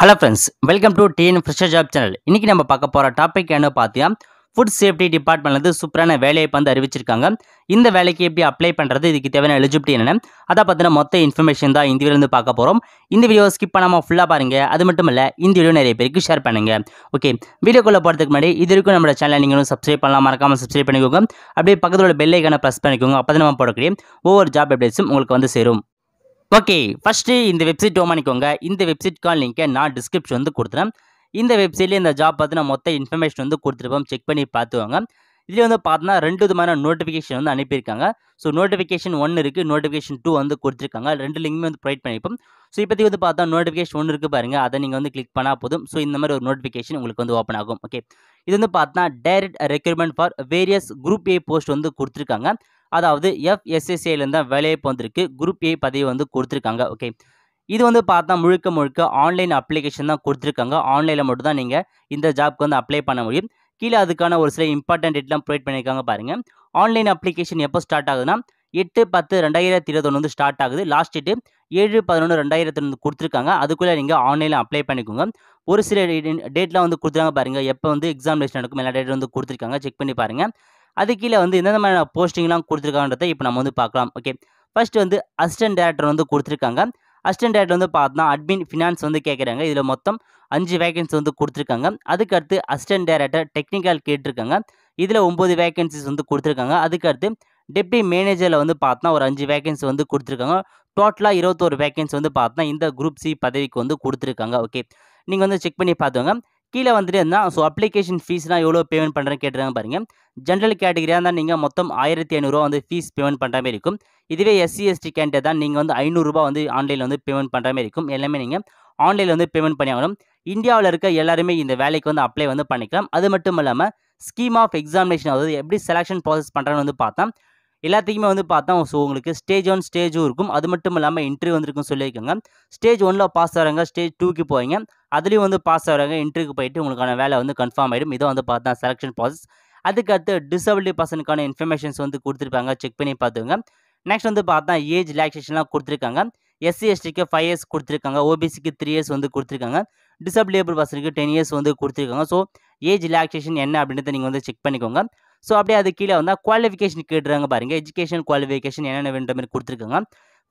hello friends welcome to TN fresher job channel இன்றைக்கி நம்ம பார்க்க போகிற டாபிக் என்ன பார்த்தியா ஃபுட் சேஃப்டி டிபார்ட்மெண்ட்லேருந்து சூப்பரான வேலையை வந்து அறிவிச்சிருக்காங்க இந்த வேலைக்கு எப்படி அப்ளை பண்ணுறது இதுக்கு தேவையான எலிஜிபிலிட்டி என்னென்ன அதை பற்றின மொத்த இன்ஃபர்மேஷன் தான் இந்த வீடியோலேருந்து பார்க்க போகிறோம் இந்த வீடியோ ஸ்கிப் பண்ணாமல் ஃபுல்லாக பாருங்கள் அது மட்டும் இல்லை இந்த வீடியோ நிறைய பேருக்கு ஷேர் பண்ணுங்கள் ஓகே வீடியோக்குள்ளே போகிறதுக்கு முன்னாடி இது வரைக்கும் நம்ம சேனலை நீங்களும் சப்ஸ்கிரைப் பண்ணலாம் மறக்காமல் சப்ஸ்கிரைப் பண்ணிக்கோங்க அப்படியே பக்கத்தில் உள்ள பெல்லைக்கான ப்ரெஸ் பண்ணிக்கோங்க அப்போ தான் நம்ம போடக்கூடிய ஒவ்வொரு ஜாப் அப்டேட்ஸும் உங்களுக்கு வந்து சேரும் ஓகே ஃபஸ்ட்டு இந்த வெப்சைட் ஓமானிக்கோங்க இந்த கால் லிங்க்கை நான் டிஸ்கிரிப்ஷன் வந்து கொடுத்துறேன் இந்த வெப்சைட்லேயே இந்த ஜாப் பார்த்து நான் மொத்த இன்ஃபர்மேஷன் வந்து கொடுத்துருப்போம் செக் பண்ணி பார்த்துவாங்க இதில் வந்து பார்த்தோன்னா ரெண்டு விதமான நோட்டிஃபிகேஷன் வந்து அனுப்பியிருக்காங்க ஸோ நோட்டிஃபிகேஷன் ஒன்று இருக்குது நோட்டிஃபிகேஷன் டூ வந்து கொடுத்துருக்காங்க ரெண்டு லிங்க்குமே வந்து ப்ரொவைட் பண்ணிப்போம் ஸோ இப்போதைக்கு வந்து பார்த்தா நோட்டிஃபிகேஷன் ஒன்று இருக்குது பாருங்கள் அதை நீங்கள் வந்து கிளிக் பண்ணால் போதும் ஸோ இந்த மாதிரி ஒரு நோட்டிஃபிகேஷன் உங்களுக்கு வந்து ஓப்பன் ஆகும் ஓகே இது வந்து பார்த்தா direct recruitment for various group A post வந்து கொடுத்துருக்காங்க அதாவது எஃப்எஸ்எஸ்ஏலேருந்து தான் வேலைவாய்ப்பு வந்திருக்கு குரூப் ஏ பதவி வந்து கொடுத்துருக்காங்க ஓகே இது வந்து பார்த்தா முழுக்க முழுக்க ஆன்லைன் அப்ளிகேஷன் தான் கொடுத்துருக்காங்க ஆன்லைனில் மட்டும்தான் நீங்கள் இந்த ஜாப்க்கு வந்து அப்ளை பண்ண முடியும் கீழே அதுக்கான ஒரு சில இம்பார்ட்டன்ட் டேட்லாம் ப்ரொவைட் பண்ணியிருக்காங்க பாருங்கள் ஆன்லைன் அப்ளிகேஷன் எப்போ ஸ்டார்ட் ஆகுதுன்னா எட்டு பத்து ரெண்டாயிரத்தி இருபத்தொன்று வந்து ஸ்டார்ட் ஆகுது லாஸ்ட் டேட்டு ஏழு பதினொன்று ரெண்டாயிரத்தி ஒன்று கொடுத்துருக்காங்க அதுக்குள்ளே நீங்கள் ஆன்லைனில் அப்ளை பண்ணிக்கோங்க ஒரு சில டேட்லாம் வந்து கொடுத்துருக்காங்க பாருங்கள் எப்போ வந்து எக்ஸாமினேஷன் நடக்கும் எல்லா டேட் வந்து கொடுத்துருக்காங்க செக் பண்ணி பாருங்கள் அது கீழே வந்து எந்தெந்த மாதிரியான போஸ்டிங்லாம் கொடுத்துருக்காங்கன்றதை இப்போ நம்ம வந்து பார்க்கலாம் ஓகே ஃபஸ்ட்டு வந்து அசிஸ்டன்ட் டேரக்டர் வந்து கொடுத்துருக்காங்க அசிஸ்டன்ட் டேரக்டர் வந்து பார்த்தோம்னா அட்மின் ஃபினான்ஸ் வந்து கேட்குறாங்க இதில் மொத்தம் அஞ்சு வேகன்சி வந்து கொடுத்துருக்காங்க அதுக்கடுத்து அசிஸ்டன்ட் டேரக்டர் டெக்னிக்கல் கேட்டிருக்காங்க இதில் ஒம்பது வேகன்சிஸ் வந்து கொடுத்துருக்காங்க அதுக்கடுத்து டெப்டி மேனேஜரில் வந்து பார்த்தோன்னா ஒரு அஞ்சு வேகன்சி வந்து கொடுத்துருக்காங்க டோட்டலாக இருபத்தோரு வேகன்சி வந்து பார்த்தோன்னா இந்த குரூப் சி பதவிக்கு வந்து கொடுத்துருக்காங்க ஓகே நீங்கள் வந்து செக் பண்ணி பார்த்துங்க கீழே வந்துட்டு இருந்தால் ஸோ அப்ளிகேஷன் ஃபீஸ்னால் எவ்வளோ பேமெண்ட் பண்ணுறேன்னு கேட்டுருங்க பாருங்கள் ஜென்ரல் கேட்டகரியாக இருந்தால் நீங்கள் மொத்தம் ஆயிரத்தி ஐநூறுரூவா வந்து ஃபீஸ் பேமெண்ட் பண்ணுற மாதிரி இருக்கும் இதுவே எஸ்சி எஸ்டி கேண்டிடேட் தான் நீங்கள் வந்து ஐநூறுரூபா வந்து ஆன்லைனில் வந்து பேமெண்ட் பண்ணுற மாதிரி இருக்கும் எல்லாமே நீங்கள் ஆன்லைனில் வந்து பேமெண்ட் பண்ணி ஆகணும் இந்தியாவில் இருக்க எல்லாருமே இந்த வேலைக்கு வந்து அப்ளை வந்து பண்ணிக்கலாம் அது மட்டும் இல்லாமல் ஸ்கீம் ஆஃப் எக்ஸாமினேஷன் அதாவது எப்படி செலெக்ஷன் ப்ராசஸ் பண்ணுறேன்னு வந்து பார்த்தா எல்லாத்துக்குமே வந்து பார்த்தா ஸோ உங்களுக்கு ஸ்டேஜ் ஒன் ஸ்டேஜும் இருக்கும் அது மட்டும் இல்லாமல் இன்டர்வியூ வந்துருக்கும் சொல்லியிருக்கோங்க ஸ்டேஜ் ஒனில் பாஸ் ஆகிறாங்க ஸ்டேஜ் டூக்கு போவீங்க அதுலேயும் வந்து பாஸ் ஆகிறாங்க இன்டர்வியூக்கு போயிட்டு உங்களுக்கான வேலை வந்து கன்ஃபார்ம் ஆகிடும் இதை வந்து பார்த்தா செலெக்ஷன் ப்ராசஸ் அதுக்கடுத்து டிசபிலிட்டி பர்சனுக்கான இன்ஃபர்மேஷன்ஸ் வந்து கொடுத்துருப்பாங்க செக் பண்ணி பார்த்துங்க நெக்ஸ்ட் வந்து பார்த்தா ஏஜ் ரிலாக்ஸேஷன்லாம் கொடுத்துருக்காங்க எஸ்சி எஸ்டிக்கு ஃபைவ் இயர்ஸ் கொடுத்துருக்காங்க ஓபிசிக்கு த்ரீ இயர்ஸ் வந்து கொடுத்துருக்காங்க டிசபிளேபிள் பர்சனுக்கு டென் இயர்ஸ் வந்து கொடுத்துருக்காங்க ஸோ ஏஜ் ரிலாக்ஸேஷன் என்ன அப்படின்றத நீங்கள் வந்து செக் பண்ணிக்கோங்க ஸோ அப்படியே அது கீழே வந்தால் குவாலிஃபிகேஷன் கேட்டுறாங்க பாருங்கள் எஜுகேஷன் குவாலிஃபிகேஷன் என்னென்ன வேண்டும் மாதிரி கொடுத்துருக்காங்க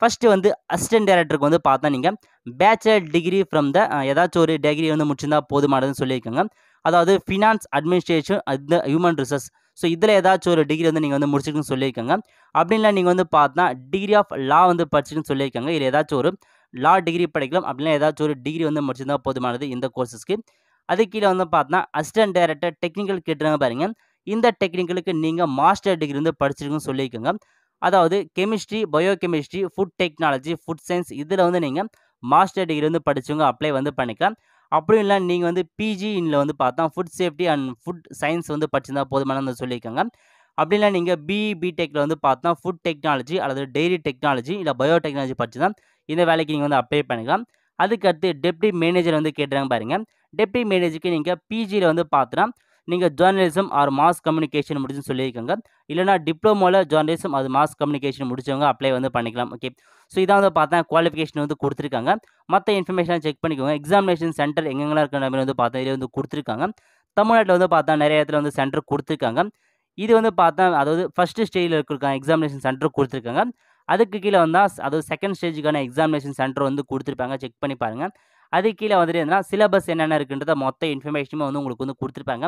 ஃபஸ்ட்டு வந்து அசிஸ்டன்ட் டேரக்டருக்கு வந்து பார்த்தா நீங்கள் பேச்சுலர் டிகிரி ஃப்ரம் த ஏதாச்சும் ஒரு டிகிரி வந்து முடிச்சிருந்தா போதுமானதுன்னு சொல்லியிருக்காங்க அதாவது ஃபினான்ஸ் அட்மினிஸ்ட்ரேஷன் அந்த ஹியூமன் ரிசோர்ஸ் ஸோ இதில் ஏதாச்சும் ஒரு டிகிரி வந்து நீங்கள் வந்து முடிச்சிருக்குன்னு சொல்லியிருக்காங்க அப்படின்லாம் நீங்கள் வந்து பார்த்தா டிகிரி ஆஃப் லா வந்து படிச்சிருக்குன்னு சொல்லியிருக்காங்க இதில் ஏதாச்சும் ஒரு லா டிகிரி படிக்கலாம் அப்படின்னா ஏதாச்சும் ஒரு டிகிரி வந்து முடிச்சிருந்தால் போதுமானது இந்த கோர்ஸஸ்க்கு அது கீழே வந்து பார்த்தா அசிஸ்டன்ட் டேரக்டர் டெக்னிக்கல் கேட்டுறாங்க பாருங்கள் இந்த டெக்னிக்கலுக்கு நீங்கள் மாஸ்டர் டிகிரி வந்து படிச்சிருக்குன்னு சொல்லியிருக்கோங்க அதாவது chemistry bio chemistry food technology food science இதில் வந்து நீங்கள் மாஸ்டர் டிகிரி வந்து படித்தவங்க அப்ளை வந்து பண்ணிக்கலாம் அப்படியும் இல்லை நீங்கள் வந்து பிஜிஇனில் வந்து பார்த்தா food safety and food science வந்து படிச்சிருந்தா போதுமான சொல்லியிருக்காங்க இல்லை நீங்கள் பிஇ பிடெக்கில் e வந்து பார்த்தா ஃபுட் டெக்னாலஜி அல்லது டெய்ரி டெக்னாலஜி இல்லை பயோ டெக்னாலஜி படிச்சு இந்த வேலைக்கு நீங்கள் வந்து அப்ளை பண்ணிக்கலாம் அதுக்கடுத்து டெப்டி மேனேஜர் வந்து கேட்டுறாங்க பாருங்கள் டெப்டி மேனேஜருக்கு நீங்கள் பிஜியில் வந்து பார்த்தோன்னா நீங்கள் ஜேர்னலிசம் ஆர் மாஸ் கம்யூனிகேஷன் முடிஞ்சுன்னு சொல்லியிருக்காங்க இல்லைனா டிப்ளமோவில் ஜேர்னலிசம் அது மாஸ் கம்யூனிகேஷன் முடிச்சவங்க அப்ளை வந்து பண்ணிக்கலாம் ஓகே ஸோ இதான் வந்து பார்த்தா குவாலிஃபிகேஷன் வந்து கொடுத்துருக்காங்க மற்ற இன்ஃபர்மேஷனாக செக் பண்ணிக்கோங்க எக்ஸாமினேஷன் சென்டர் எங்கெங்கெல்லாம் இருக்கிற மாதிரி வந்து பார்த்தா இதில் வந்து கொடுத்துருக்காங்க தமிழ்நாட்டில் வந்து பார்த்தா நிறைய இடத்துல வந்து சென்டர் கொடுத்துருக்காங்க இது வந்து பார்த்தா அதாவது ஃபஸ்ட்டு ஸ்டேஜில் இருக்கிறாங்க எக்ஸாமினேஷன் சென்டர் கொடுத்துருக்காங்க அதுக்கு கீழே வந்தால் அதாவது செகண்ட் ஸ்டேஜுக்கான எக்ஸாமினேஷன் சென்டர் வந்து கொடுத்துருப்பாங்க செக் பண்ணி பாருங்கள் அது கீழே வந்துட்டு என்னன்னா சிலபஸ் என்னென்ன இருக்குன்றத மொத்த இன்ஃபர்மேஷனுமே வந்து உங்களுக்கு வந்து கொடுத்துருப்பாங்க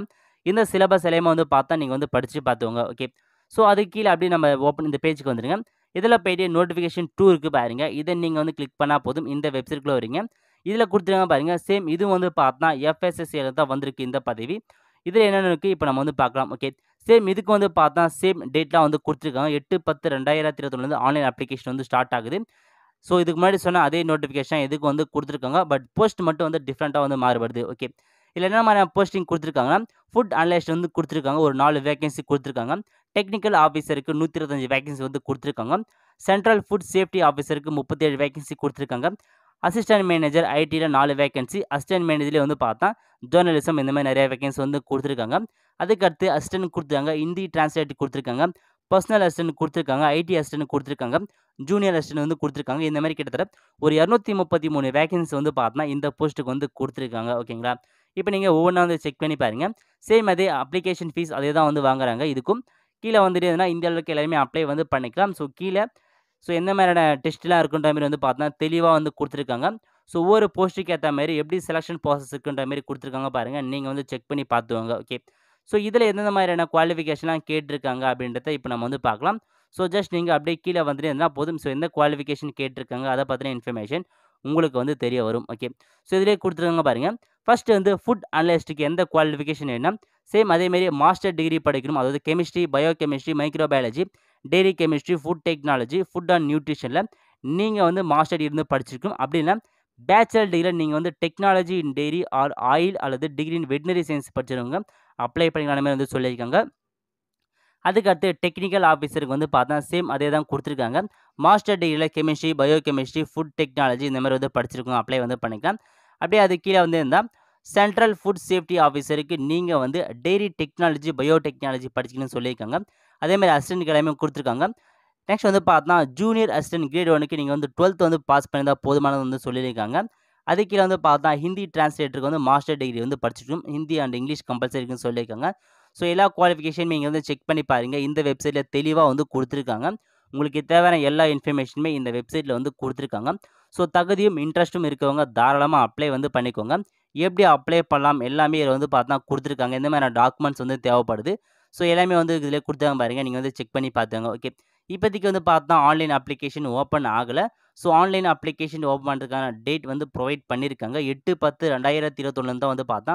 இந்த சிலபஸ் எல்லாமே வந்து பார்த்தா நீங்கள் வந்து படித்து பார்த்துக்கோங்க ஓகே ஸோ அது கீழே அப்படியே நம்ம ஓப்பன் இந்த பேஜுக்கு வந்துருங்க இதில் போயிட்டு நோட்டிஃபிகேஷன் டூ இருக்குது பாருங்கள் இதை நீங்கள் வந்து கிளிக் பண்ணால் போதும் இந்த வெப்சைட்குள்ளே வரீங்க இதில் கொடுத்துருக்காங்க பாருங்கள் சேம் இது வந்து பார்த்தா எஃப்எஸ்எஸ்சியில் தான் வந்திருக்கு இந்த பதவி இதில் என்னென்ன இருக்குது இப்போ நம்ம வந்து பார்க்கலாம் ஓகே சேம் இதுக்கு வந்து பார்த்தா சேம் டேட்லாம் வந்து கொடுத்துருக்காங்க எட்டு பத்து ரெண்டாயிரத்தி இருபத்தொன்னு ஆன்லைன் அப்ளிகேஷன் வந்து ஸ்டார்ட் ஆகுது ஸோ இதுக்கு முன்னாடி சொன்ன அதே நோட்டிஃபிகேஷன் இதுக்கு வந்து கொடுத்துருக்காங்க பட் போஸ்ட் மட்டும் வந்து டிஃப்ரெண்ட்டாக வந்து மாறுபடுது ஓகே இல்லை என்ன மாதிரி போஸ்டிங் கொடுத்துருக்காங்கன்னா ஃபுட் அனலிஸ்ட் வந்து கொடுத்துருக்காங்க ஒரு நாலு வேகன்சி கொடுத்துருக்காங்க டெக்னிக்கல் ஆஃபீஸருக்கு நூற்றி இருபத்தஞ்சு வேகன்சி வந்து கொடுத்துருக்காங்க சென்ட்ரல் ஃபுட் சேஃப்டி ஆஃபீஸருக்கு முப்பத்தேழு வேகன்சி கொடுத்துருக்காங்க அசிஸ்டன்ட் மேனேஜர் ஐடியில் நாலு வேகன்சி அசிஸ்டன்ட் மேனேஜர்லேயே வந்து பார்த்தா ஜேர்னலிசம் இந்த மாதிரி நிறைய வேகன்சி வந்து கொடுத்துருக்காங்க அதுக்கடுத்து அசிஸ்டன்ட் கொடுத்துருக்காங்க ஹிந்தி டிரான்ஸ்லேட் கொடுத்துருக்காங்க பர்சனல் அசிஸ்டன்ட் கொடுத்துருக்காங்க ஐடி அசிஸ்டன்ட் கொடுத்துருக்காங்க ஜூனியர் அசிஸ்டன்ட் வந்து கொடுத்துருக்காங்க இந்த மாதிரி கிட்டத்தட்ட ஒரு இரநூத்தி முப்பத்தி மூணு வேகன்சி வந்து பார்த்தோன்னா இந்த போஸ்ட்டுக்கு வந்து கொடுத்துருக்காங்க ஓகேங்களா இப்போ நீங்கள் ஒவ்வொன்றா வந்து செக் பண்ணி பாருங்கள் சேம் அதே அப்ளிகேஷன் ஃபீஸ் அதே தான் வந்து வாங்குறாங்க இதுக்கும் கீழே வந்துட்டுனா இந்த அளவுக்கு எல்லாருமே அப்ளை வந்து பண்ணிக்கலாம் ஸோ கீழே ஸோ எந்த மாதிரியான டெஸ்ட்லாம் இருக்குன்ற மாதிரி வந்து பார்த்தோன்னா தெளிவாக வந்து கொடுத்துருக்காங்க ஸோ ஒவ்வொரு போஸ்ட்டுக்கு ஏற்ற மாதிரி எப்படி செலெக்ஷன் ப்ராசஸ் இருக்குன்ற மாதிரி கொடுத்துருக்காங்க பாருங்கள் நீங்கள் வந்து செக் பண்ணி பார்த்துவாங்க ஓகே ஸோ இதில் எந்தெந்த மாதிரியான குவாலிஃபிகேஷன்லாம் கேட்டிருக்காங்க அப்படின்றத இப்போ நம்ம வந்து பார்க்கலாம் ஸோ ஜஸ்ட் நீங்கள் அப்படியே கீழே வந்துட்டு போதும் ஸோ எந்த குவாலிஃபிகேஷன் கேட்டிருக்காங்க அதை பற்றின இன்ஃபர்மேஷன் உங்களுக்கு வந்து தெரிய வரும் ஓகே ஸோ இதிலே கொடுத்துருக்காங்க பாருங்கள் ஃபஸ்ட்டு வந்து ஃபுட் அனலிஸ்ட்டுக்கு எந்த குவாலிஃபிகேஷன் வேணும்னா சேம் அதேமாரி மாஸ்டர் டிகிரி படிக்கணும் அதாவது chemistry bio chemistry microbiology dairy chemistry food technology food and நியூட்ரிஷனில் நீங்கள் வந்து மாஸ்டர் இருந்து படிச்சிருக்கணும் அப்படின்னா பேச்சுலர் டிகிரியில் நீங்கள் வந்து technology in dairy or oil அல்லது டிகிரி இன் வெட்டினரி சயின்ஸ் படிச்சிருவங்க அப்ளை பண்ணிக்கிற மாதிரி வந்து சொல்லியிருக்காங்க அதுக்கடுத்து டெக்னிக்கல் ஆஃபீஸருக்கு வந்து பார்த்தா சேம் அதே தான் கொடுத்துருக்காங்க மாஸ்டர் டிகிரியில் chemistry bio chemistry food technology இந்த மாதிரி வந்து படிச்சிருக்கோம் அப்ளை வந்து பண்ணிக்கலாம் அப்படியே அது கீழே வந்து இருந்தால் சென்ட்ரல் ஃபுட் சேஃப்டி ஆஃபீஸருக்கு நீங்கள் வந்து டெய்ரி டெக்னாலஜி பயோ டெக்னாலஜி படிச்சிக்கணும்னு சொல்லியிருக்காங்க அதேமாதிரி அசிஸ்டன்ட் கிழமையும் கொடுத்துருக்காங்க நெக்ஸ்ட் வந்து பார்த்தா ஜூனியர் அசிஸ்டன்ட் கிரேட் ஒனுக்கு நீங்கள் வந்து டுவெல்த் வந்து பாஸ் பண்ணியிருந்தால் போதுமானது வந்து சொல்லியிருக்காங்க அது கீழே வந்து பார்த்தா ஹிந்தி டிரான்ஸ்லேட்டருக்கு வந்து மாஸ்டர் டிகிரி வந்து படிச்சிருக்கும் ஹிந்தி அண்ட் இங்கிலீஷ் கம்பல்சரிக்குன்னு சொல்லியிருக்காங்க ஸோ எல்லா குவாலிஃபிகேஷனுமே இங்கே வந்து செக் பண்ணி பாருங்கள் இந்த வெப்சைட்டில் தெளிவாக வந்து கொடுத்துருக்காங்க உங்களுக்கு தேவையான எல்லா இன்ஃபர்மேஷனுமே இந்த வெப்சைட்டில் வந்து கொடுத்துருக்காங்க ஸோ தகுதியும் இன்ட்ரெஸ்ட்டும் இருக்கவங்க தாராளமாக அப்ளை வந்து பண்ணிக்கோங்க எப்படி அப்ளை பண்ணலாம் எல்லாமே இதில் வந்து பார்த்தா கொடுத்துருக்காங்க இந்த மாதிரி டாக்குமெண்ட்ஸ் வந்து தேவைப்படுது ஸோ எல்லாமே வந்து இதில் கொடுத்தாங்க பாருங்கள் நீங்கள் வந்து செக் பண்ணி பார்த்துங்க ஓகே இப்போதைக்கு வந்து பார்த்தா ஆன்லைன் அப்ளிகேஷன் ஓப்பன் ஆகலை ஸோ ஆன்லைன் அப்ளிகேஷன் ஓப்பன் பண்ணுறதுக்கான டேட் வந்து ப்ரொவைட் பண்ணியிருக்காங்க எட்டு பத்து ரெண்டாயிரத்தி இருபத்தொன்னு தான் வந்து பார்த்தா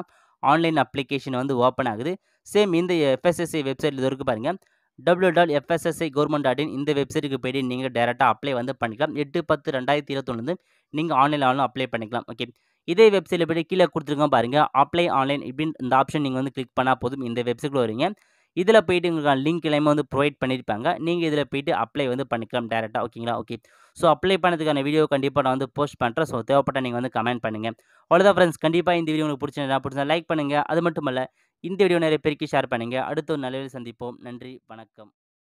ஆன்லைன் அப்ளிகேஷன் வந்து ஓப்பன் ஆகுது சேம் இந்த எஃப்எஸ்எஸ்சி வெப்சைட் இது வரைக்கும் பாருங்கள் W double FSSAI government dot in இந்த வெப்சைட்டுக்கு போய்ட்டு நீங்கள் டேரெக்டாக அப்ளை வந்து பண்ணிக்கலாம் எட்டு பத்து ரெண்டாயிரத்தி இருபத்தொன்னு நீங்கள் ஆன்லைன் ஆன்லைன் அப்ளை பண்ணிக்கலாம் ஓகே இதே வெப்சைட்டில் போய்ட்டு கீழே கொடுத்துருக்கோம் பாருங்கள் அப்ளை ஆன்லைன் இப்படின்னு இந்த ஆப்ஷன் நீங்கள் வந்து கிளிக் பண்ணால் போதும் இந்த வெப்சைட்டில் வரீங்க இதில் போயிட்டு உங்களுக்கான லிங்க் எல்லாமே வந்து ப்ரொவைட் பண்ணியிருப்பாங்க நீங்கள் இதில் போயிட்டு அப்ளை வந்து பண்ணிக்கலாம் டேரெக்டாக ஓகேங்களா ஓகே ஸோ அப்ளை பண்ணதுக்கான வீடியோ கண்டிப்பாக நான் வந்து போஸ்ட் பண்ணுறேன் ஸோ தேவைப்பட்ட நீங்கள் வந்து கமெண்ட் பண்ணுங்கள் அவ்வளோதான் ஃப்ரெண்ட்ஸ் கண்டிப்பாக இந்த வீடியோ உங்களுக்கு பிடிச்சிருந்தா பிடிச்சா லைக் பண்ணுங்கள் அது மட்டும் இல்லை இந்த வீடியோ நிறைய பேருக்கு ஷேர் பண்ணுங்கள் அடுத்த ஒரு நல்ல சந்திப்போம் நன்றி வணக்கம்